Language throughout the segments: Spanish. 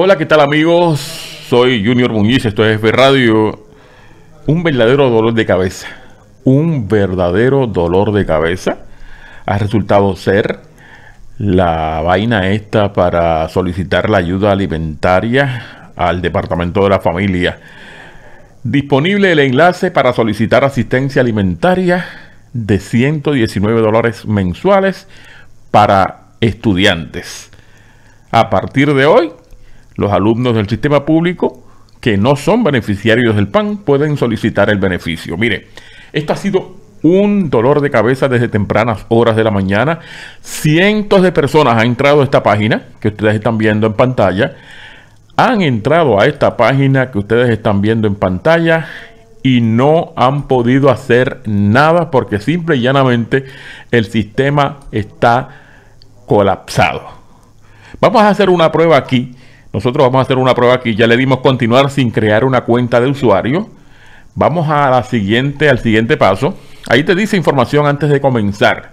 Hola, ¿qué tal amigos? Soy Junior Muñiz, esto es F Radio. Un verdadero dolor de cabeza. Un verdadero dolor de cabeza ha resultado ser la vaina esta para solicitar la ayuda alimentaria al Departamento de la Familia. Disponible el enlace para solicitar asistencia alimentaria de 119 dólares mensuales para estudiantes. A partir de hoy, los alumnos del sistema público que no son beneficiarios del PAN pueden solicitar el beneficio. Mire, esto ha sido un dolor de cabeza desde tempranas horas de la mañana. Cientos de personas han entrado a esta página que ustedes están viendo en pantalla. Han entrado a esta página que ustedes están viendo en pantalla y no han podido hacer nada porque simple y llanamente el sistema está colapsado. Vamos a hacer una prueba aquí nosotros vamos a hacer una prueba aquí. Ya le dimos continuar sin crear una cuenta de usuario. Vamos a la siguiente, al siguiente paso. Ahí te dice información antes de comenzar.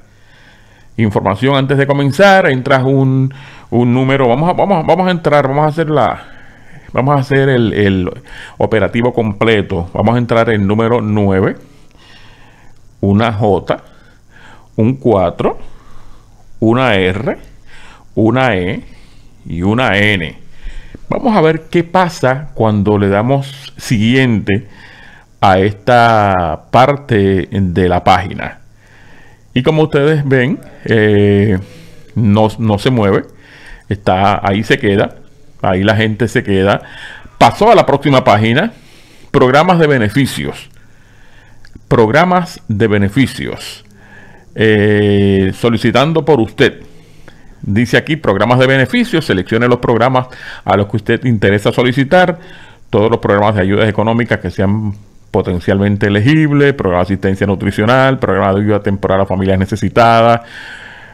Información antes de comenzar. Entras un, número. Vamos a, vamos, vamos a entrar. Vamos a hacer la. Vamos a hacer el, operativo completo. Vamos a entrar el número 9. Una J. Un 4. Una R. Una E. Y una N. Vamos a ver qué pasa cuando le damos siguiente a esta parte de la página. Y como ustedes ven, eh, no, se mueve. Está ahí se queda. Ahí la gente se queda. Pasó a la próxima página. Programas de beneficios. Programas de beneficios. Eh, solicitando por usted. Dice aquí programas de beneficios, seleccione los programas a los que usted interesa solicitar, todos los programas de ayudas económicas que sean potencialmente elegibles, programa de asistencia nutricional, programa de ayuda temporal a familias necesitadas,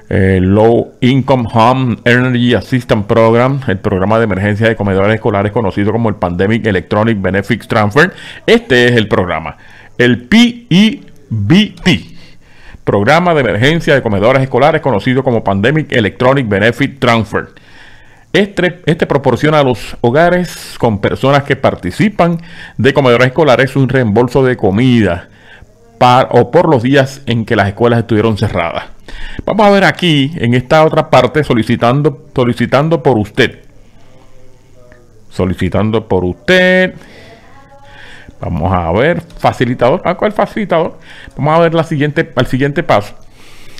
eh, Low Income Home Energy Assistance Program, el programa de emergencia de comedores escolares conocido como el Pandemic Electronic Benefits Transfer. Este es el programa, el PEBT programa de emergencia de comedores escolares conocido como Pandemic Electronic Benefit Transfer. Este, este, proporciona a los hogares con personas que participan de comedores escolares un reembolso de comida para o por los días en que las escuelas estuvieron cerradas. Vamos a ver aquí en esta otra parte solicitando, solicitando por usted. Solicitando por usted. Vamos a ver, facilitador. ¿A ah, facilitador? Vamos a ver la siguiente, siguiente paso.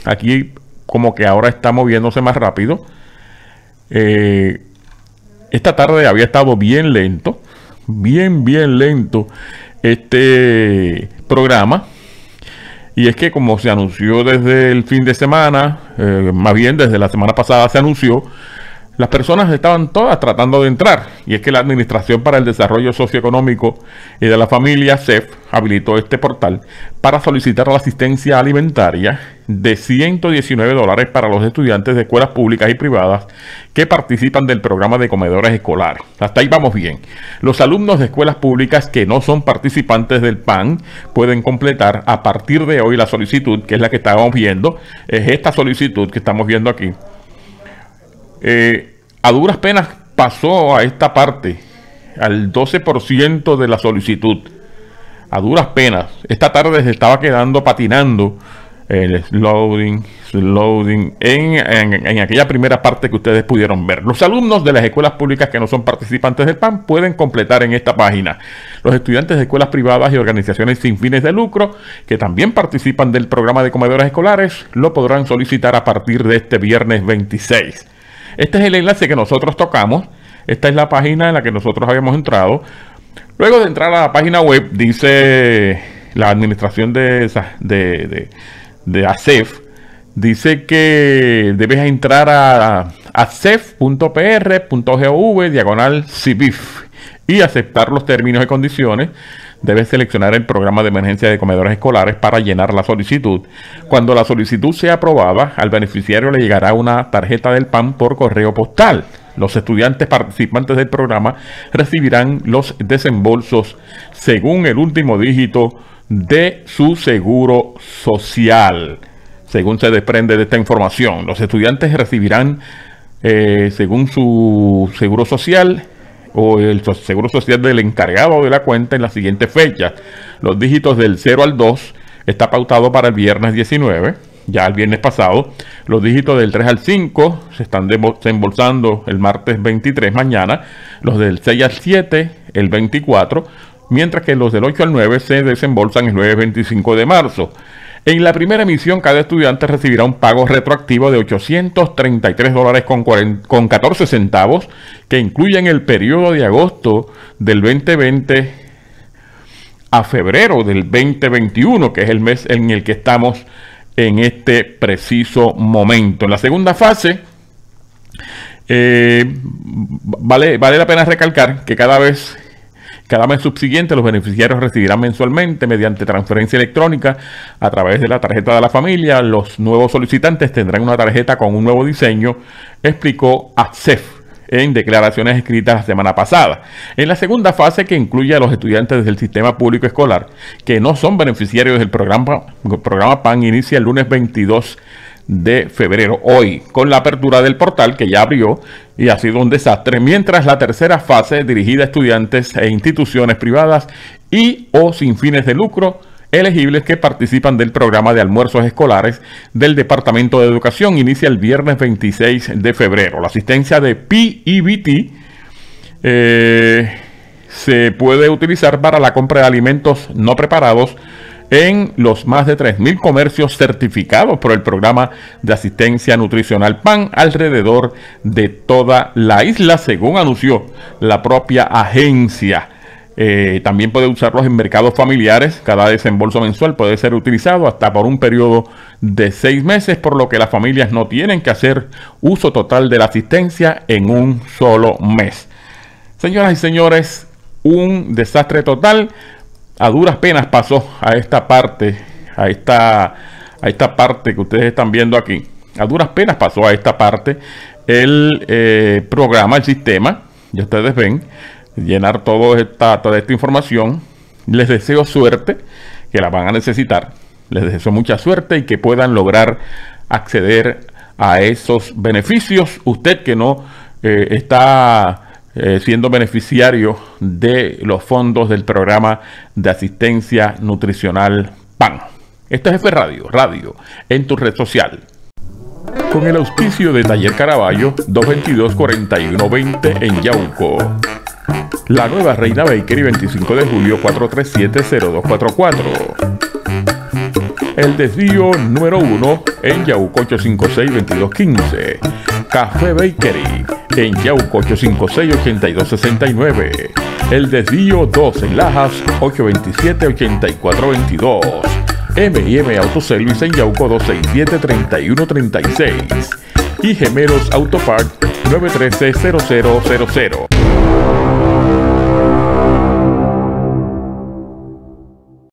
Aquí como que ahora está moviéndose más rápido. Eh, esta tarde había estado bien lento, bien, bien lento este programa. Y es que como se anunció desde el fin de semana, eh, más bien desde la semana pasada se anunció las personas estaban todas tratando de entrar, y es que la Administración para el Desarrollo Socioeconómico y de la Familia, CEF, habilitó este portal para solicitar la asistencia alimentaria de 119 dólares para los estudiantes de escuelas públicas y privadas que participan del programa de comedores escolares. Hasta ahí vamos bien. Los alumnos de escuelas públicas que no son participantes del PAN pueden completar a partir de hoy la solicitud, que es la que estábamos viendo, es esta solicitud que estamos viendo aquí. Eh, a duras penas pasó a esta parte, al 12% de la solicitud. A duras penas. Esta tarde se estaba quedando patinando el loading, loading en, aquella primera parte que ustedes pudieron ver. Los alumnos de las escuelas públicas que no son participantes del PAN pueden completar en esta página. Los estudiantes de escuelas privadas y organizaciones sin fines de lucro que también participan del programa de comedoras escolares lo podrán solicitar a partir de este viernes 26. Este es el enlace que nosotros tocamos. Esta es la página en la que nosotros habíamos entrado. Luego de entrar a la página web, dice la administración de, de, ACEF, dice que debes entrar a acef.pr.gov diagonal CBIF y aceptar los términos y condiciones debe seleccionar el programa de emergencia de comedores escolares para llenar la solicitud. Cuando la solicitud sea aprobada, al beneficiario le llegará una tarjeta del PAN por correo postal. Los estudiantes participantes del programa recibirán los desembolsos según el último dígito de su seguro social. Según se desprende de esta información, los estudiantes recibirán, eh, según su seguro social, o el Seguro Social del encargado de la cuenta en la siguiente fecha. Los dígitos del 0 al 2 está pautado para el viernes 19, ya el viernes pasado. Los dígitos del 3 al 5 se están desembolsando el martes 23 mañana. Los del 6 al 7 el 24, mientras que los del 8 al 9 se desembolsan el 9-25 de marzo. En la primera emisión, cada estudiante recibirá un pago retroactivo de 833 dólares con, 14 centavos, que incluyen el periodo de agosto del 2020 a febrero del 2021, que es el mes en el que estamos en este preciso momento. En la segunda fase, eh, vale, vale la pena recalcar que cada vez cada mes subsiguiente los beneficiarios recibirán mensualmente mediante transferencia electrónica a través de la tarjeta de la familia. Los nuevos solicitantes tendrán una tarjeta con un nuevo diseño, explicó ACEF en declaraciones escritas la semana pasada. En la segunda fase, que incluye a los estudiantes del sistema público escolar que no son beneficiarios del programa, programa PAN, inicia el lunes 22 de febrero, hoy, con la apertura del portal que ya abrió y ha sido un desastre, mientras la tercera fase dirigida a estudiantes e instituciones privadas y o sin fines de lucro elegibles que participan del programa de almuerzos escolares del Departamento de Educación inicia el viernes 26 de febrero. La asistencia de PIBT eh, se puede utilizar para la compra de alimentos no preparados en los más de 3.000 comercios certificados por el programa de asistencia nutricional PAN alrededor de toda la isla, según anunció la propia agencia. Eh, también puede usarlos en mercados familiares. Cada desembolso mensual puede ser utilizado hasta por un periodo de seis meses, por lo que las familias no tienen que hacer uso total de la asistencia en un solo mes. Señoras y señores, un desastre total a duras penas pasó a esta parte, a esta, a esta parte que ustedes están viendo aquí. A duras penas pasó a esta parte el eh, programa, el sistema. Ya ustedes ven, llenar todo toda esta información. Les deseo suerte, que la van a necesitar. Les deseo mucha suerte y que puedan lograr acceder a esos beneficios. Usted que no eh, está eh, siendo beneficiario de los fondos del programa de asistencia nutricional PAN. Esto es F Radio, Radio, en tu red social. Con el auspicio de Taller Caraballo, 222-4120 en Yauco. La nueva Reina Bakery, 25 de julio, 437-0244. El desvío número 1 en Yauco, 856-2215. Café Bakery en Yauco 856-8269. El Desvío 2 en Lajas 827-8422. MM Autoservice en Yauco 267-3136. Y Gemeros Park 913-0000.